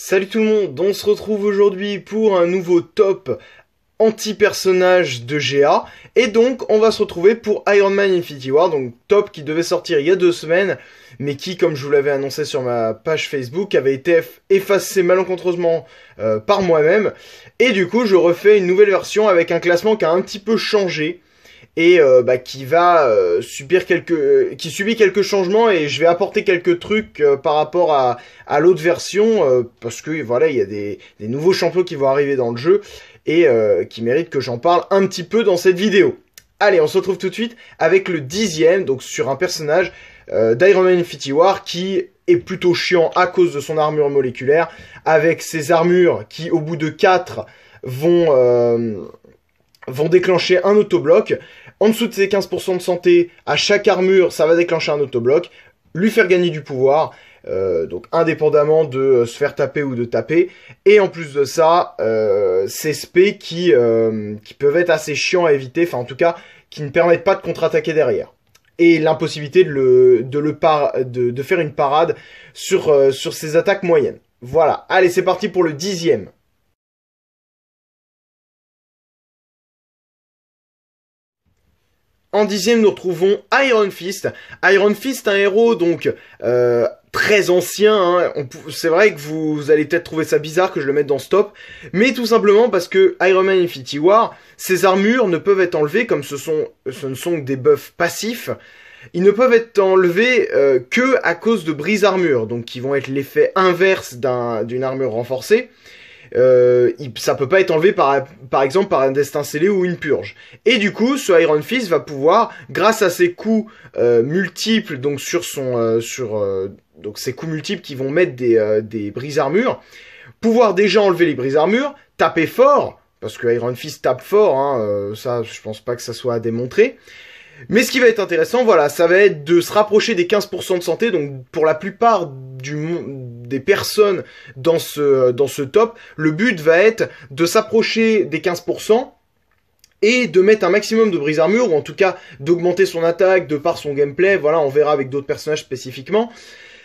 Salut tout le monde, on se retrouve aujourd'hui pour un nouveau top anti-personnage de GA. Et donc, on va se retrouver pour Iron Man Infinity War, donc top qui devait sortir il y a deux semaines, mais qui, comme je vous l'avais annoncé sur ma page Facebook, avait été effacé malencontreusement euh, par moi-même. Et du coup, je refais une nouvelle version avec un classement qui a un petit peu changé et euh, bah, qui va euh, subir quelques euh, qui subit quelques changements et je vais apporter quelques trucs par rapport à, l'autre version parce que voilà il y a des, nouveaux champions qui vont arriver dans le jeu et qui méritent que j'en parle un petit peu dans cette vidéo. Allez, on se retrouve tout de suite avec le dixième, donc sur un personnage d'Iron Man Infinity War qui est plutôt chiant à cause de son armure moléculaire, avec ses armures qui au bout de 4 vont vont déclencher un autobloc. En dessous de ses 15% de santé, à chaque armure, ça va déclencher un autobloc, lui faire gagner du pouvoir, euh, donc indépendamment de euh, se faire taper ou de taper. Et en plus de ça, euh, ces spés qui, euh, qui peuvent être assez chiants à éviter, enfin en tout cas, qui ne permettent pas de contre-attaquer derrière. Et l'impossibilité de, le, de, le de, faire une parade sur, sur ces attaques moyennes. Voilà, allez c'est parti pour le dixième. En dixième, nous retrouvons Iron Fist. Iron Fist, un héros donc euh, très ancien. Hein. C'est vrai que vous allez peut-être trouver ça bizarre que je le mette dans stop, mais tout simplement parce que Iron Man Infinity War, ces armures ne peuvent être enlevées comme ce, sont, ce ne sont que des buffs passifs. Ils ne peuvent être enlevés euh, que à cause de brise armure, donc qui vont être l'effet inverse d'une armure renforcée euh, il, ça peut pas être enlevé par, par exemple par un destin scellé ou une purge. Et du coup, ce Iron Fist va pouvoir, grâce à ses coups euh, multiples, donc sur son, euh, sur euh, donc ses coups multiples qui vont mettre des, des brises armures, pouvoir déjà enlever les brises armures, taper fort. Parce que Iron Fist tape fort, hein, ça je pense pas que ça soit à démontrer. Mais ce qui va être intéressant, voilà, ça va être de se rapprocher des 15% de santé. Donc pour la plupart du des personnes dans ce, dans ce top, le but va être de s'approcher des 15% et de mettre un maximum de brise armure ou en tout cas d'augmenter son attaque de par son gameplay. Voilà, on verra avec d'autres personnages spécifiquement.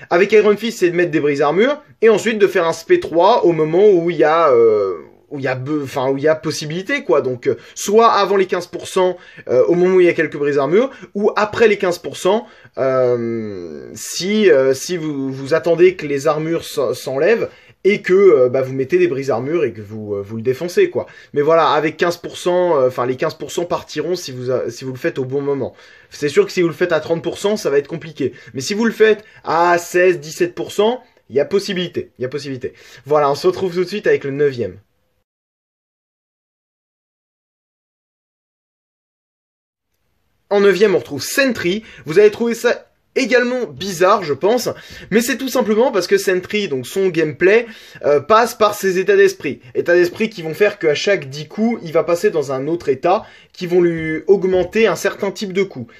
Avec Iron Fist, c'est de mettre des brises armure et ensuite de faire un SP3 au moment où il y a euh, où il y a enfin où il y a possibilité quoi donc euh, soit avant les 15% euh, au moment où il y a quelques brises armures ou après les 15% euh, si euh, si vous vous attendez que les armures s'enlèvent et que bah, vous mettez des brises armures et que vous vous le défoncez quoi mais voilà avec 15% enfin les 15% partiront si vous si vous le faites au bon moment c'est sûr que si vous le faites à 30% ça va être compliqué mais si vous le faites à 16 17% il y a possibilité, il y a possibilité. Voilà, on se retrouve tout de suite avec le 9 neuvième. En neuvième, on retrouve Sentry. Vous avez trouvé ça également bizarre, je pense, mais c'est tout simplement parce que Sentry, donc son gameplay, euh, passe par ses états d'esprit. États d'esprit qui vont faire qu'à chaque 10 coups, il va passer dans un autre état, qui vont lui augmenter un certain type de coups.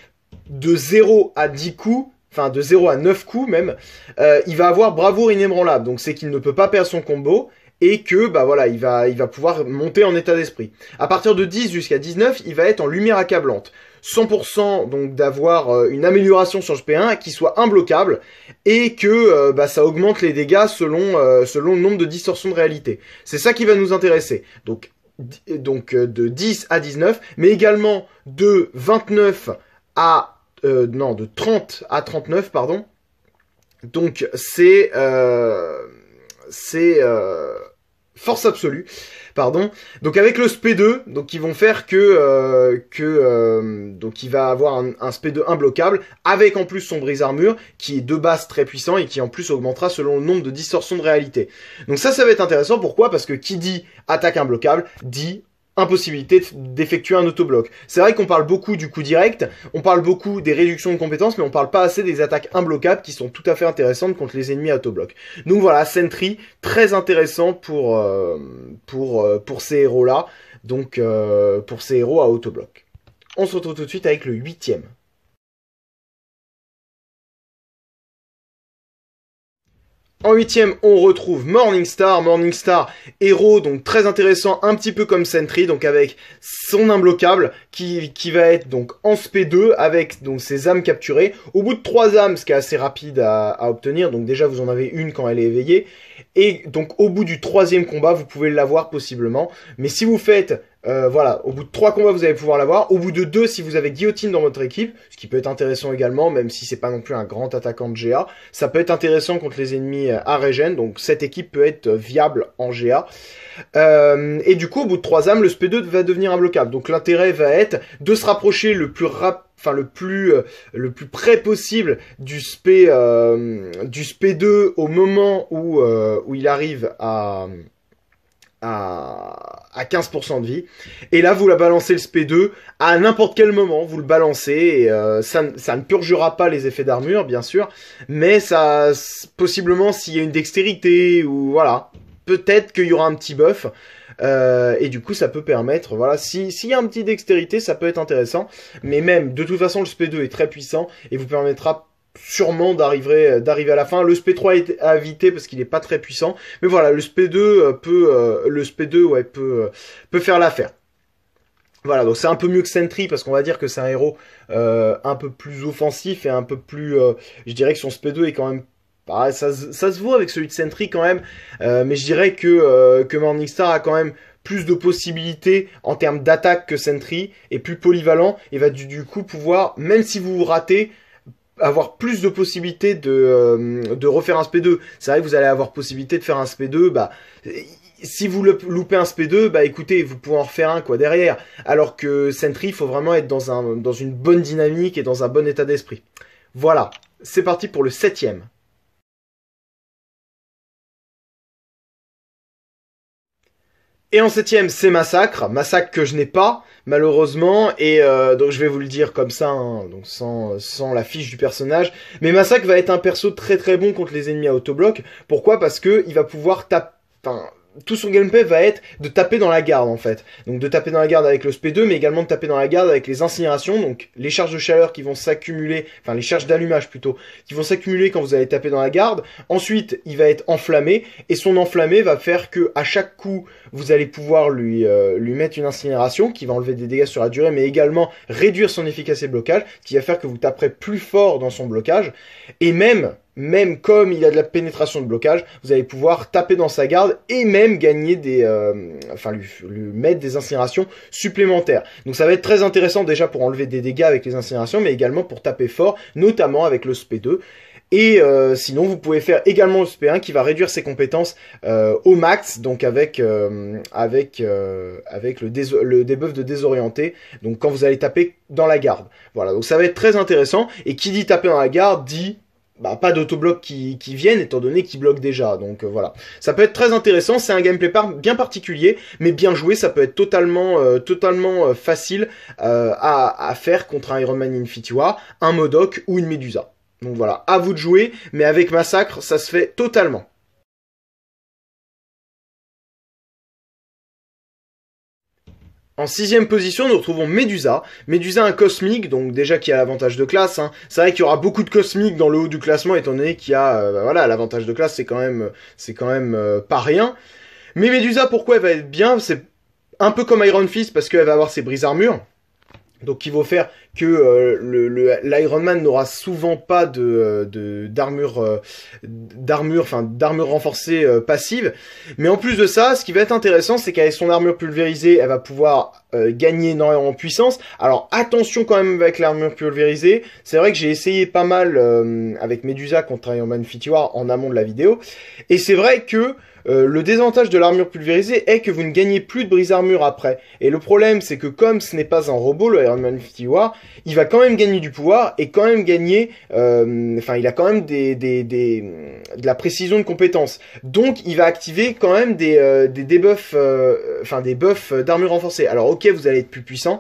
De 0 à 10 coups, enfin de 0 à 9 coups même, euh, il va avoir bravoure inébranlable, donc c'est qu'il ne peut pas perdre son combo, et que bah voilà, il va, il va pouvoir monter en état d'esprit. À partir de 10 jusqu'à 19, il va être en lumière accablante. 100% donc d'avoir euh, une amélioration sur GP1 qui soit imbloquable et que euh, bah, ça augmente les dégâts selon, euh, selon le nombre de distorsions de réalité. C'est ça qui va nous intéresser. Donc, donc de 10 à 19, mais également de 29 à... non, de 30 à 39, pardon. Donc c'est... c'est... force absolue pardon. Donc avec le SP2, donc ils vont faire que euh, que euh, donc il va avoir un, un, SP2 imbloquable avec en plus son brise armure qui est de base très puissant et qui en plus augmentera selon le nombre de distorsions de réalité. Donc ça ça va être intéressant pourquoi Parce que qui dit attaque imbloquable dit impossibilité d'effectuer un autobloc. C'est vrai qu'on parle beaucoup du coup direct, on parle beaucoup des réductions de compétences, mais on parle pas assez des attaques imbloquables qui sont tout à fait intéressantes contre les ennemis à autobloc. Donc voilà, Sentry, très intéressant pour, euh, pour, euh, pour ces héros-là, donc euh, pour ces héros à autobloc. On se retrouve tout de suite avec le huitième. En huitième, on retrouve Morningstar. Morningstar, héros, donc très intéressant, un petit peu comme Sentry, donc avec son imbloquable, qui, qui va être donc en SP2, avec donc ses âmes capturées. Au bout de trois âmes, ce qui est assez rapide à, à obtenir, donc déjà vous en avez une quand elle est éveillée. Et donc au bout du troisième combat, vous pouvez l'avoir possiblement. Mais si vous faites euh, voilà, au bout de trois combats, vous allez pouvoir l'avoir. Au bout de deux, si vous avez Guillotine dans votre équipe, ce qui peut être intéressant également, même si c'est pas non plus un grand attaquant de GA, ça peut être intéressant contre les ennemis euh, à régène. Donc cette équipe peut être viable en GA. Euh, et du coup, au bout de trois âmes, le SP2 va devenir imbloquable. Donc l'intérêt va être de se rapprocher le plus enfin le plus le plus près possible du SP du SP2 au moment où où il arrive à à, 15% de vie. Et là, vous la balancez le SP2 à n'importe quel moment, vous le balancez, et, euh, ça, ça, ne purgera pas les effets d'armure, bien sûr, mais ça, possiblement, s'il y a une dextérité, ou voilà, peut-être qu'il y aura un petit buff, euh, et du coup, ça peut permettre, voilà, s'il y a un petit dextérité, ça peut être intéressant, mais même, de toute façon, le SP2 est très puissant, et vous permettra sûrement d'arriver euh, d'arriver à la fin. Le SP3 est à éviter parce qu'il n'est pas très puissant, mais voilà, le SP2 euh, peut euh, le SP2 ouais peut peut faire l'affaire. Voilà, donc c'est un peu mieux que Sentry parce qu'on va dire que c'est un héros un peu plus offensif et un peu plus. je dirais que son SP2 est quand même. Bah, ça, ça se voit avec celui de Sentry quand même, mais je dirais que, que Morningstar a quand même plus de possibilités en termes d'attaque que Sentry et plus polyvalent et va du, du coup pouvoir, même si vous vous ratez, avoir plus de possibilités de, euh, de refaire un SP2. C'est vrai que vous allez avoir possibilité de faire un SP2, bah, si vous loupez un SP2, bah écoutez, vous pouvez en refaire un quoi derrière. Alors que Sentry, il faut vraiment être dans, un, dans une bonne dynamique et dans un bon état d'esprit. Voilà, c'est parti pour le septième. Et en septième, c'est Massacre, Massacre que je n'ai pas malheureusement et euh, donc je vais vous le dire comme ça, hein, donc sans sans la fiche du personnage. Mais Massacre va être un perso très très bon contre les ennemis à autobloc. Pourquoi Parce que il va pouvoir taper. Enfin, tout son gameplay va être de taper dans la garde en fait. Donc de taper dans la garde avec le SP2, mais également de taper dans la garde avec les incinérations, donc les charges de chaleur qui vont s'accumuler, enfin les charges d'allumage plutôt, qui vont s'accumuler quand vous allez taper dans la garde. Ensuite, il va être enflammé et son enflammé va faire que à chaque coup, vous allez pouvoir lui euh, lui mettre une incinération qui va enlever des dégâts sur la durée, mais également réduire son efficacité blocage, qui va faire que vous taperez plus fort dans son blocage et même même comme il y a de la pénétration de blocage, vous allez pouvoir taper dans sa garde et même gagner des, euh, enfin lui, mettre des incinérations supplémentaires. Donc ça va être très intéressant déjà pour enlever des dégâts avec les incinérations, mais également pour taper fort, notamment avec le SP2. Et euh, sinon, vous pouvez faire également le SP1 qui va réduire ses compétences euh, au max, donc avec avec avec le, le debuff de désorienté. Donc quand vous allez taper dans la garde, voilà. Donc ça va être très intéressant. Et qui dit taper dans la garde dit bah, pas d'autobloc qui, qui viennent, étant donné qu'ils bloquent déjà. Donc euh, voilà. Ça peut être très intéressant, c'est un gameplay par bien particulier, mais bien joué, ça peut être totalement, euh, totalement euh, facile à, à, faire contre un Iron Man Infinity War, un Modoc ou une Medusa. Donc voilà, à vous de jouer, mais avec Massacre, ça se fait totalement. En sixième position, nous retrouvons Medusa. Medusa, un cosmique, donc déjà qui a l'avantage de classe. Hein. C'est vrai qu'il y aura beaucoup de cosmiques dans le haut du classement, étant donné qu'il y a, euh, bah voilà, l'avantage de classe, c'est quand même, euh, c'est quand même euh, pas rien. Mais Medusa, pourquoi elle va être bien C'est un peu comme Iron Fist, parce qu'elle va avoir ses brises armures. Donc il vaut faire que euh, le l'Iron Man n'aura souvent pas de euh, d'armure euh, d'armure enfin d'armure renforcée passive. Mais en plus de ça, ce qui va être intéressant, c'est qu'avec son armure pulvérisée, elle va pouvoir gagner énormément en puissance. Alors attention quand même avec l'armure pulvérisée. C'est vrai que j'ai essayé pas mal avec Medusa contre Iron Man Fitty en amont de la vidéo, et c'est vrai que euh, le désavantage de l'armure pulvérisée est que vous ne gagnez plus de brise-armure après. Et le problème, c'est que comme ce n'est pas un robot, le Iron Man 50 War, il va quand même gagner du pouvoir et quand même gagner... Euh, enfin, il a quand même des, des, de la précision de compétence. Donc, il va activer quand même des, euh, des Enfin, des buffs d'armure renforcée. Alors, ok, vous allez être plus puissant.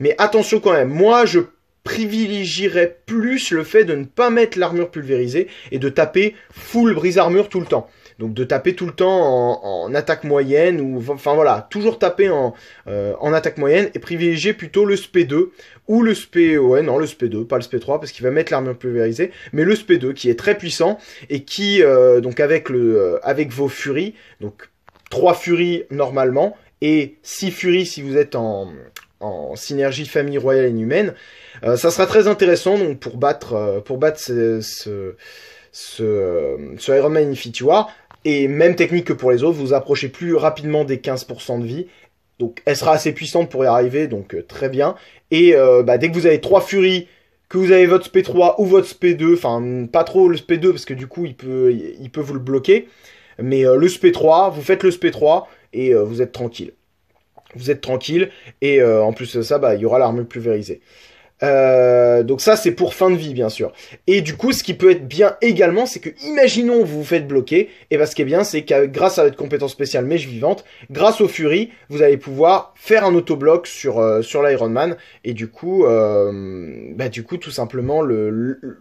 Mais attention quand même, moi, je privilégierais plus le fait de ne pas mettre l'armure pulvérisée et de taper full brise-armure tout le temps. Donc de taper tout le temps en, attaque moyenne ou enfin voilà, toujours taper euh, en, attaque moyenne et privilégier plutôt le SP2 ou le SP ouais non le SP2 pas le SP3 parce qu'il va mettre l'armure pulvérisée, mais le SP2 qui est très puissant et qui euh, donc avec le euh, avec vos furies donc 3 furies normalement et 6 furies si vous êtes en, en synergie famille royale et humaine. ça sera très intéressant donc pour battre pour battre ce, ce, ce, Iron Man Infinity War. Et même technique que pour les autres, vous approchez plus rapidement des 15% de vie. Donc elle sera assez puissante pour y arriver, donc euh, très bien. Et euh, bah, dès que vous avez 3 furies, que vous avez votre SP3 ou votre SP2, enfin pas trop le SP2 parce que du coup il peut, il peut vous le bloquer. Mais euh, le SP3, vous faites le SP3 et vous êtes tranquille. Vous êtes tranquille et en plus de ça, bah, il y aura l'armure pulvérisée. Euh, donc ça, c'est pour fin de vie, bien sûr. Et du coup, ce qui peut être bien également, c'est que, imaginons, vous vous faites bloquer, et bien ce qui est bien, c'est que grâce à votre compétence spéciale Mèche Vivante, grâce au Fury, vous allez pouvoir faire un autobloc sur, euh, sur l'Iron Man, et du coup, euh, bah, du coup, tout simplement, le,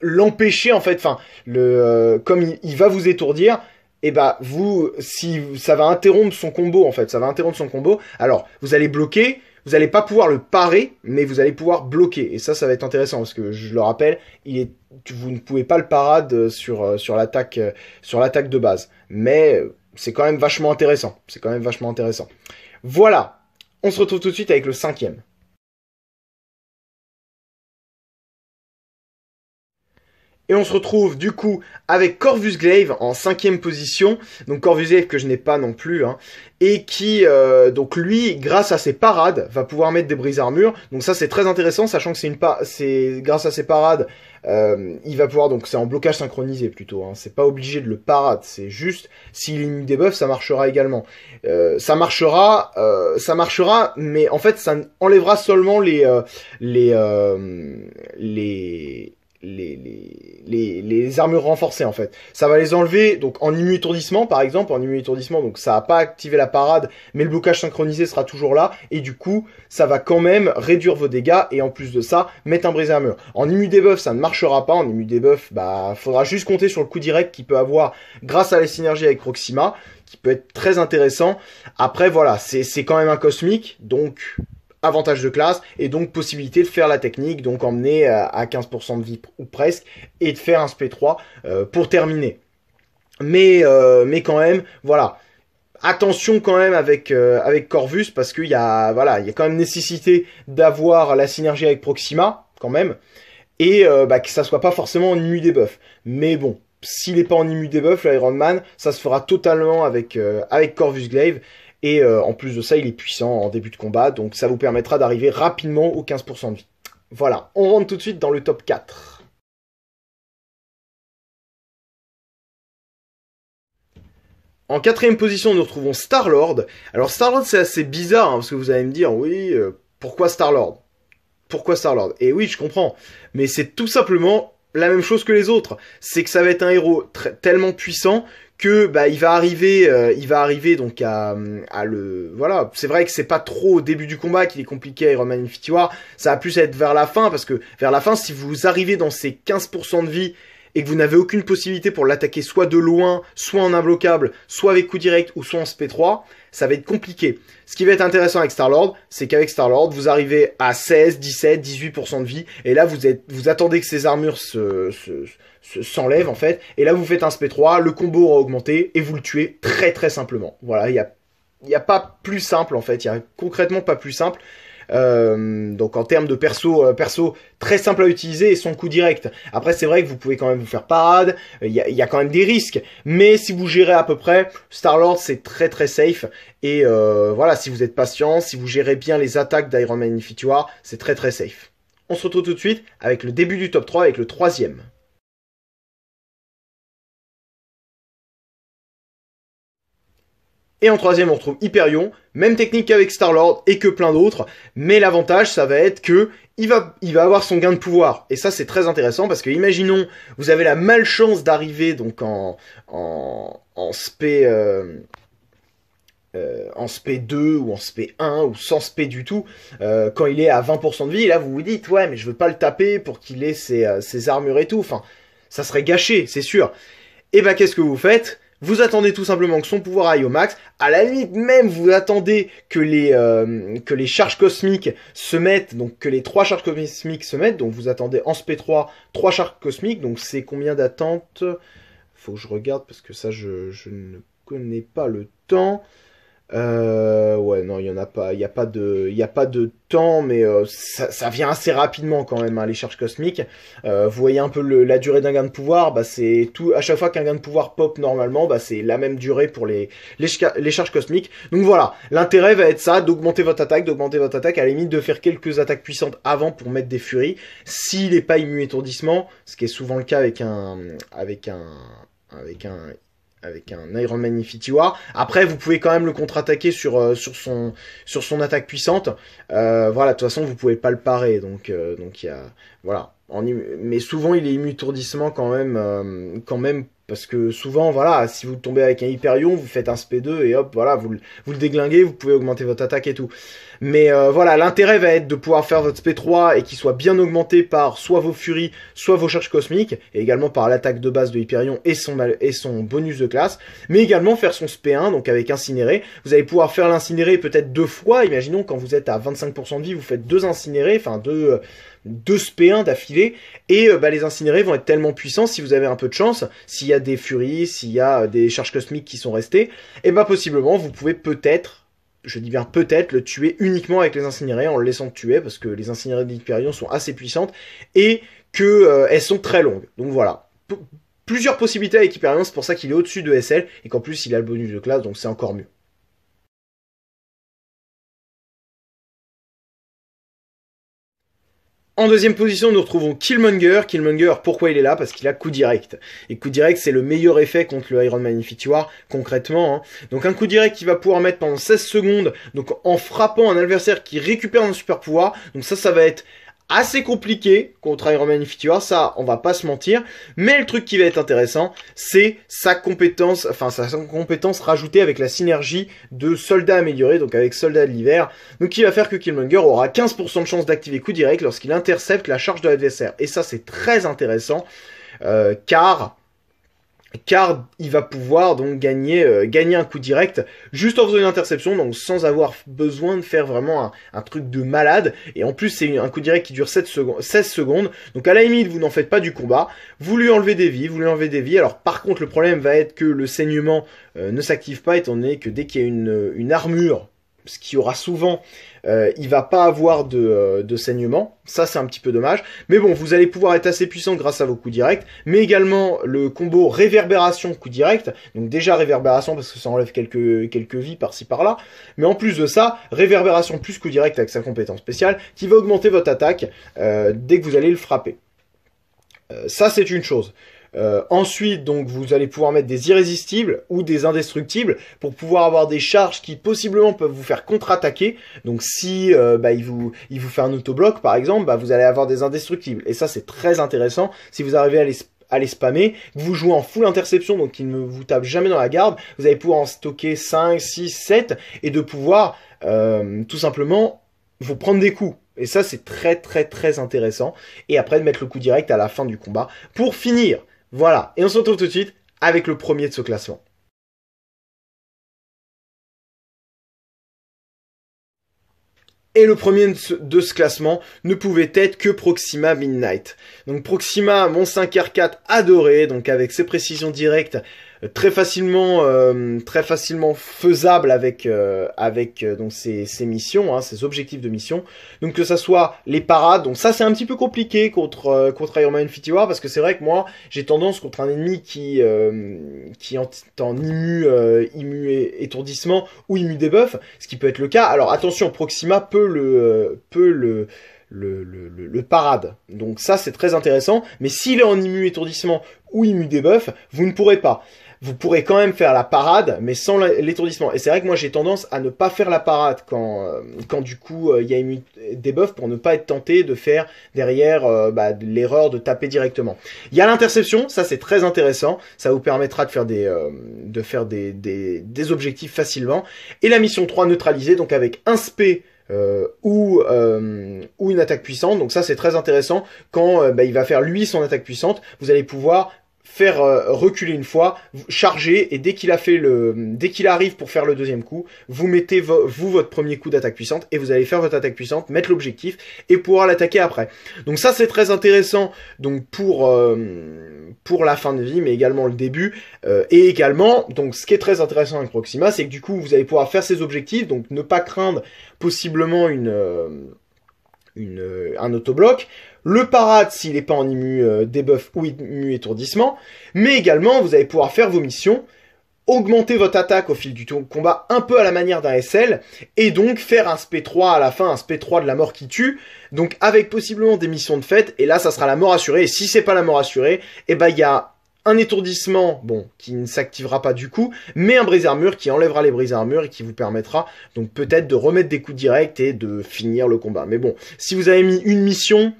l'empêcher en fait, enfin, le, comme il, va vous étourdir, et bah vous si ça va interrompre son combo en fait, ça va interrompre son combo. Alors, vous allez bloquer, vous n'allez pas pouvoir le parer, mais vous allez pouvoir bloquer. Et ça, ça va être intéressant parce que je le rappelle, il est, vous ne pouvez pas le parade euh, sur, euh, sur l'attaque euh, sur l'attaque de base. Mais c'est quand même vachement intéressant. C'est quand même vachement intéressant. Voilà. On se retrouve tout de suite avec le cinquième. Et on se retrouve du coup avec Corvus Glaive en cinquième position, donc Corvus Glaive que je n'ai pas non plus, hein. et qui, euh, donc lui, grâce à ses parades, va pouvoir mettre des brises armures Donc ça c'est très intéressant, sachant que c'est une pa c'est grâce à ses parades, euh, il va pouvoir, donc c'est en blocage synchronisé plutôt, hein, c'est pas obligé de le parade, c'est juste, s'il élimine des buffs, ça marchera également. Euh, ça marchera, ça marchera, mais en fait ça enlèvera seulement les... les... les les, les, armures renforcées en fait. Ça va les enlever donc en immu étourdissement par exemple, en immu étourdissement donc ça a pas activé la parade, mais le blocage synchronisé sera toujours là et du coup ça va quand même réduire vos dégâts et en plus de ça mettre un brise armure. En immu debuff ça ne marchera pas, en immu debuff bah faudra juste compter sur le coup direct qu'il peut avoir grâce à la synergie avec Proxima qui peut être très intéressant. Après voilà c'est quand même un cosmique donc avantage de classe et donc possibilité de faire la technique, donc emmener euh, à 15% de vie ou presque, et de faire un SP3 euh, pour terminer. Euh, mais, quand même, voilà attention quand même avec avec Corvus parce qu'il y a voilà il y a quand même nécessité d'avoir la synergie avec Proxima quand même et bah, que ça soit pas forcément en immu debuff. Mais bon, s'il n'est pas en immu debuff, l'Iron Man, ça se fera totalement avec avec Corvus Glaive et euh, en plus de ça, il est puissant en début de combat, donc ça vous permettra d'arriver rapidement aux 15% de vie. Voilà, on rentre tout de suite dans le top 4. En quatrième position, nous retrouvons Star-Lord. Alors Star-Lord, c'est assez bizarre, hein, parce que vous allez me dire, oui, euh, pourquoi Star-Lord Pourquoi Star-Lord Et oui, je comprends, mais c'est tout simplement la même chose que les autres. C'est que ça va être un héros tellement puissant que bah il va arriver euh, il va arriver donc à, le voilà c'est vrai que c'est pas trop au début du combat qu'il est compliqué à Iron Man Infinity War ça va plus être vers la fin parce que vers la fin si vous arrivez dans ces 15% de vie et que vous n'avez aucune possibilité pour l'attaquer soit de loin, soit en imbloquable, soit avec coup direct ou soit en SP3, ça va être compliqué. Ce qui va être intéressant avec Star-Lord, c'est qu'avec Star-Lord, vous arrivez à 16, 17, 18% de vie, et là vous, êtes, vous attendez que ces armures se, s'enlève en fait. Et là, vous faites un SP3, le combo aura augmenté et vous le tuez très très simplement. Voilà, il n'y a, a pas plus simple en fait, il n'y a concrètement pas plus simple. Euh, donc en termes de perso, euh, perso très simple à utiliser et son coup direct. Après c'est vrai que vous pouvez quand même vous faire parade, il y, y, a, quand même des risques, mais si vous gérez à peu près, Star Lord c'est très très safe et euh, voilà si vous êtes patient, si vous gérez bien les attaques d'Iron Man Infinity c'est très très safe. On se retrouve tout de suite avec le début du top 3 avec le troisième. Et en troisième, on retrouve Hyperion, même technique qu'avec Star-Lord et que plein d'autres, mais l'avantage, ça va être que il va, il va avoir son gain de pouvoir. Et ça, c'est très intéressant parce que, imaginons, vous avez la malchance d'arriver donc en, en, en euh, euh, en SP2 ou en SP1 ou sans SP du tout, euh, quand il est à 20% de vie, là vous vous dites ouais mais je veux pas le taper pour qu'il ait ses, ses armures et tout, enfin ça serait gâché c'est sûr. Et bah qu'est-ce que vous faites vous attendez tout simplement que son pouvoir aille au max. À la limite même, vous attendez que les, euh, que les charges cosmiques se mettent, donc que les trois charges cosmiques se mettent. Donc vous attendez en SP3 trois charges cosmiques. Donc c'est combien d'attentes Faut que je regarde parce que ça je ne connais pas le temps. Euh, ouais, non, il y en a pas, il y a pas de, il y a pas de temps, mais euh, ça, vient assez rapidement quand même hein, les charges cosmiques. Euh, vous voyez un peu la durée d'un gain de pouvoir, bah c'est tout. À chaque fois qu'un gain de pouvoir pop normalement, bah c'est la même durée pour les les, charges cosmiques. Donc voilà, l'intérêt va être ça, d'augmenter votre attaque, d'augmenter votre attaque, à la limite de faire quelques attaques puissantes avant pour mettre des furies. S'il n'est pas ému étourdissement, ce qui est souvent le cas avec un avec un avec un avec un Iron magnifique Après, vous pouvez quand même le contre-attaquer sur, euh, sur, son, sur son attaque puissante. Euh, voilà, de toute façon, vous pouvez pas le parer. Donc, euh, donc il y a. Voilà. mais souvent, il est ému quand même, quand même parce que souvent, voilà, si vous tombez avec un Hyperion, vous faites un SP2 et hop, voilà, vous, vous le déglinguez, vous pouvez augmenter votre attaque et tout. Mais euh, voilà, l'intérêt va être de pouvoir faire votre SP3 et qu'il soit bien augmenté par soit vos furies, soit vos charges cosmiques, et également par l'attaque de base de Hyperion et son, et son bonus de classe, mais également faire son SP1, donc avec incinéré. Vous allez pouvoir faire l'incinéré peut-être deux fois, imaginons quand vous êtes à 25% de vie, vous faites deux incinérés, enfin deux euh, deux SP1 d'affilée, et euh, bah, les incinérés vont être tellement puissants si vous avez un peu de chance, s'il y a des furies, s'il y a euh, des charges cosmiques qui sont restées, et eh bien possiblement vous pouvez peut-être je dis bien peut-être, le tuer uniquement avec les incinérés, en le laissant tuer, parce que les incinérés d'Hyperion sont assez puissantes, et que euh, elles sont très longues. Donc voilà. plusieurs possibilités avec Hyperion, c'est pour ça qu'il est au-dessus de SL, et qu'en plus il a le bonus de classe, donc c'est encore mieux. En deuxième position, nous retrouvons Killmonger. Killmonger, pourquoi il est là Parce qu'il a coup direct. Et coup direct, c'est le meilleur effet contre le Iron Man concrètement. Hein. Donc un coup direct qu'il va pouvoir mettre pendant 16 secondes, donc en frappant un adversaire qui récupère un super pouvoir. Donc ça, ça va être assez compliqué contre Iron Man ça on va pas se mentir, mais le truc qui va être intéressant, c'est sa compétence, enfin sa compétence rajoutée avec la synergie de soldats améliorés, donc avec soldats de l'hiver, donc qui va faire que Killmonger aura 15% de chance d'activer coup direct lorsqu'il intercepte la charge de l'adversaire, et ça c'est très intéressant, euh, car car il va pouvoir donc gagner, euh, gagner un coup direct juste en faisant une interception, donc sans avoir besoin de faire vraiment un, truc de malade. Et en plus, c'est un coup direct qui dure 7 secondes, 16 secondes. Donc à la limite, vous n'en faites pas du combat. Vous lui enlevez des vies, vous lui enlevez des vies. Alors par contre, le problème va être que le saignement euh, ne s'active pas, étant donné que dès qu'il y a une armure ce qui aura souvent, euh, il va pas avoir euh, de, saignement. Ça, c'est un petit peu dommage. Mais bon, vous allez pouvoir être assez puissant grâce à vos coups directs. Mais également le combo réverbération coup direct. Donc déjà réverbération parce que ça enlève quelques, vies par-ci par-là. Mais en plus de ça, réverbération plus coup direct avec sa compétence spéciale qui va augmenter votre attaque euh, dès que vous allez le frapper. ça, c'est une chose. Euh, ensuite, donc, vous allez pouvoir mettre des irrésistibles ou des indestructibles pour pouvoir avoir des charges qui possiblement peuvent vous faire contre-attaquer. Donc, si euh, bah, il vous il vous fait un autobloc par exemple, bah, vous allez avoir des indestructibles. Et ça, c'est très intéressant si vous arrivez à les à les spammer. Vous jouez en full interception, donc il ne vous tape jamais dans la garde. Vous allez pouvoir en stocker 5, 6, 7 et de pouvoir euh, tout simplement vous prendre des coups. Et ça, c'est très très très intéressant. Et après, de mettre le coup direct à la fin du combat. Pour finir, voilà, et on se retrouve tout de suite avec le premier de ce classement. Et le premier de ce, classement ne pouvait être que Proxima Midnight. Donc Proxima, mon 5R4 adoré, donc avec ses précisions directes, très facilement, euh, très facilement faisable avec euh, avec euh, donc ces, ces missions, hein, ces objectifs de mission. Donc que ça soit les parades. Donc ça c'est un petit peu compliqué contre contre Iron Man Infinity War parce que c'est vrai que moi j'ai tendance contre un ennemi qui qui en, en immu immu étourdissement ou immu debuff, ce qui peut être le cas. Alors attention, Proxima peut le peut le le, le, le, parade. Donc ça c'est très intéressant, mais s'il est en immu étourdissement ou immu debuff, vous ne pourrez pas vous pourrez quand même faire la parade, mais sans l'étourdissement. Et c'est vrai que moi j'ai tendance à ne pas faire la parade quand, euh, quand du coup euh, il y a des buffs, pour ne pas être tenté de faire derrière euh, bah, l'erreur de taper directement. Il y a l'interception, ça c'est très intéressant, ça vous permettra de faire des, de faire des, des, objectifs facilement. Et la mission 3 neutralisée, donc avec un spé ou, ou une attaque puissante. Donc ça c'est très intéressant. Quand bah, il va faire lui son attaque puissante, vous allez pouvoir faire euh, reculer une fois, charger, et dès qu'il a fait le, dès qu'il arrive pour faire le deuxième coup, vous mettez vous votre premier coup d'attaque puissante et vous allez faire votre attaque puissante, mettre l'objectif et pouvoir l'attaquer après. Donc ça c'est très intéressant donc pour euh, pour la fin de vie, mais également le début euh, et également donc ce qui est très intéressant avec Proxima, c'est que du coup vous allez pouvoir faire ses objectifs, donc ne pas craindre possiblement une une, un autobloc, le parade s'il n'est pas en immu euh, débuff debuff ou immu étourdissement, mais également vous allez pouvoir faire vos missions, augmenter votre attaque au fil du combat un peu à la manière d'un SL, et donc faire un SP3 à la fin, un SP3 de la mort qui tue, donc avec possiblement des missions de fête, et là ça sera la mort assurée, et si c'est pas la mort assurée, et eh ben il y a un étourdissement, bon, qui ne s'activera pas du coup, mais un brise-armure qui enlèvera les brise-armures et qui vous permettra donc peut-être de remettre des coups directs et de finir le combat. Mais bon, si vous avez mis une mission,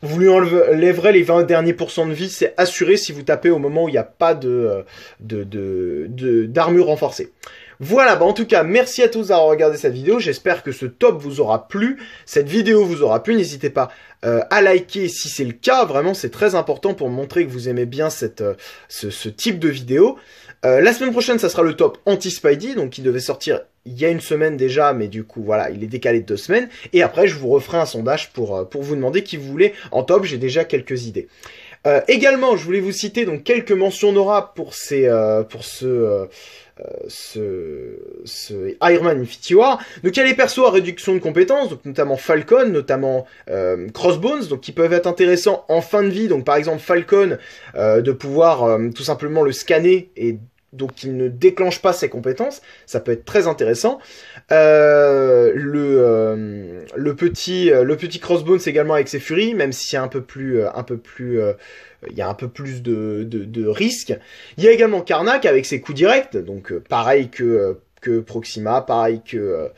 vous lui enlèverez les 20 derniers pourcents de vie, c'est assuré si vous tapez au moment où il n'y a pas euh, de, de, d'armure renforcée. Voilà, bah en tout cas, merci à tous d'avoir regardé cette vidéo. J'espère que ce top vous aura plu. Cette vidéo vous aura plu. N'hésitez pas euh, à liker si c'est le cas. Vraiment, c'est très important pour montrer que vous aimez bien cette, euh, ce, ce type de vidéo. Euh, la semaine prochaine, ça sera le top anti-Spidey, donc il devait sortir il y a une semaine déjà, mais du coup, voilà, il est décalé de deux semaines. Et après, je vous referai un sondage pour, euh, pour vous demander qui vous voulez en top. J'ai déjà quelques idées. Euh, également, je voulais vous citer donc quelques mentions d'Aura pour ces pour ce ce, ce Man War, Donc il y a les persos à réduction de compétences, donc notamment Falcon, notamment euh, Crossbones, donc qui peuvent être intéressants en fin de vie. Donc par exemple Falcon, euh, de pouvoir euh, tout simplement le scanner et donc il ne déclenche pas ses compétences, ça peut être très intéressant. le, le, petit, le petit crossbones également avec ses furies, même si c'est un peu plus, un peu plus il y a un peu plus de, risques. Il y a également Karnak avec ses coups directs, donc euh, pareil euh, que, Proxima, pareil euh,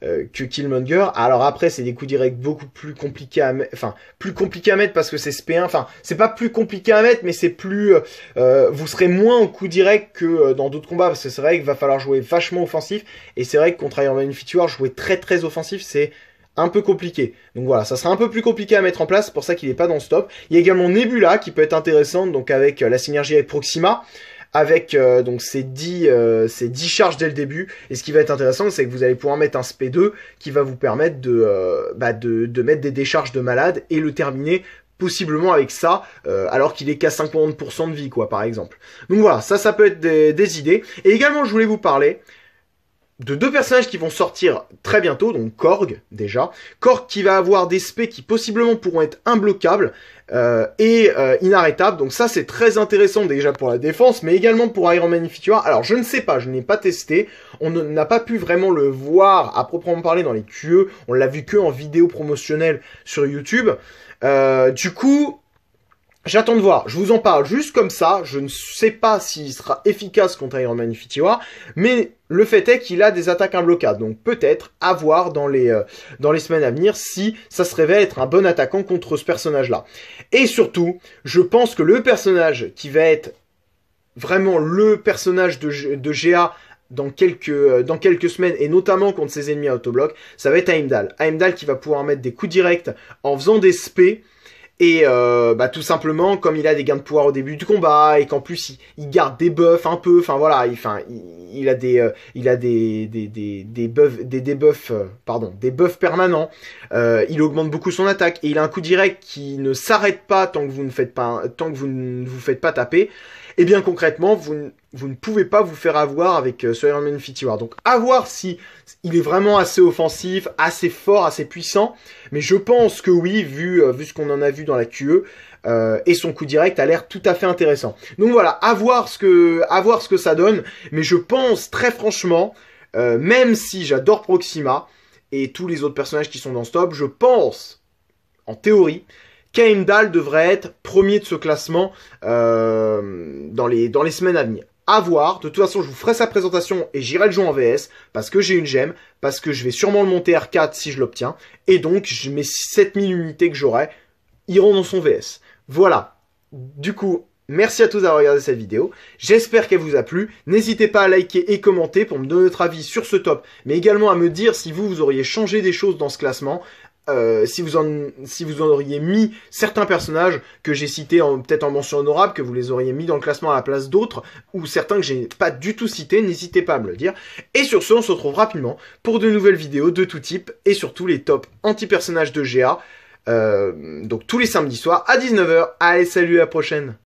que, Killmonger. Alors après, c'est des coups directs beaucoup plus compliqués à mettre, enfin, plus compliqués à mettre parce que c'est SP1, enfin, c'est pas plus compliqué à mettre, mais c'est plus, vous serez moins en coups directs que dans d'autres combats parce que c'est vrai qu'il va falloir jouer vachement offensif et c'est vrai que contre Iron Man jouer très très offensif, c'est un peu compliqué. Donc voilà, ça sera un peu plus compliqué à mettre en place, c'est pour ça qu'il n'est pas dans ce Il y a également Nebula qui peut être intéressante, donc avec euh, la synergie avec Proxima, avec euh, donc ces 10, euh, ces charges dès le début. Et ce qui va être intéressant, c'est que vous allez pouvoir mettre un SP2 qui va vous permettre de, bah de, de mettre des décharges de malade et le terminer possiblement avec ça, alors qu'il est qu'à 50% de vie, quoi, par exemple. Donc voilà, ça, ça peut être des, des idées. Et également, je voulais vous parler de deux personnages qui vont sortir très bientôt, donc Korg déjà. Korg qui va avoir des spés qui possiblement pourront être imbloquables euh, et euh, inarrêtables. Donc ça c'est très intéressant déjà pour la défense, mais également pour Iron Magnifitua. Alors je ne sais pas, je n'ai pas testé. On n'a pas pu vraiment le voir à proprement parler dans les QE. On l'a vu que en vidéo promotionnelle sur YouTube. Euh, du coup, J'attends de voir, je vous en parle juste comme ça, je ne sais pas s'il sera efficace contre Iron Man Fitiwa, mais le fait est qu'il a des attaques imbloquables, donc peut-être à voir dans les, euh, dans les semaines à venir si ça se révèle être un bon attaquant contre ce personnage-là. Et surtout, je pense que le personnage qui va être vraiment le personnage de, GA dans quelques, euh, dans quelques semaines, et notamment contre ses ennemis à autobloc, ça va être Heimdall. Heimdall qui va pouvoir mettre des coups directs en faisant des spés, et euh, bah, tout simplement, comme il a des gains de pouvoir au début du combat et qu'en plus il, garde des buffs un peu, enfin voilà, il, il, a des, euh, il a des des des des buffs, des, buffs, euh, pardon, des buffs permanents. il augmente beaucoup son attaque et il a un coup direct qui ne s'arrête pas tant que vous ne faites pas, tant que vous ne vous faites pas taper. Et eh bien concrètement, vous, ne, pouvez pas vous faire avoir avec euh, ce Iron War. Donc à voir si il est vraiment assez offensif, assez fort, assez puissant. Mais je pense que oui, vu, euh, ce qu'on en a vu dans la QE. Euh, et son coup direct a l'air tout à fait intéressant. Donc voilà, à voir ce que, à voir ce que ça donne. Mais je pense très franchement, euh, même si j'adore Proxima et tous les autres personnages qui sont dans ce top, je pense, en théorie, Kaimdal devrait être premier de ce classement euh, dans, les, dans les semaines à venir. À voir. De toute façon, je vous ferai sa présentation et j'irai le jouer en VS parce que j'ai une gemme, parce que je vais sûrement le monter R4 si je l'obtiens. Et donc, je mes 7000 unités que j'aurai iront dans son VS. Voilà. Du coup, Merci à tous d'avoir regardé cette vidéo, j'espère qu'elle vous a plu, n'hésitez pas à liker et commenter pour me donner votre avis sur ce top, mais également à me dire si vous, vous auriez changé des choses dans ce classement, euh, si vous en si vous en auriez mis certains personnages que j'ai cités peut-être en mention honorable que vous les auriez mis dans le classement à la place d'autres ou certains que j'ai pas du tout cités n'hésitez pas à me le dire et sur ce on se retrouve rapidement pour de nouvelles vidéos de tout type et surtout les tops anti personnages de GA euh, donc tous les samedis soirs à 19h allez salut à la prochaine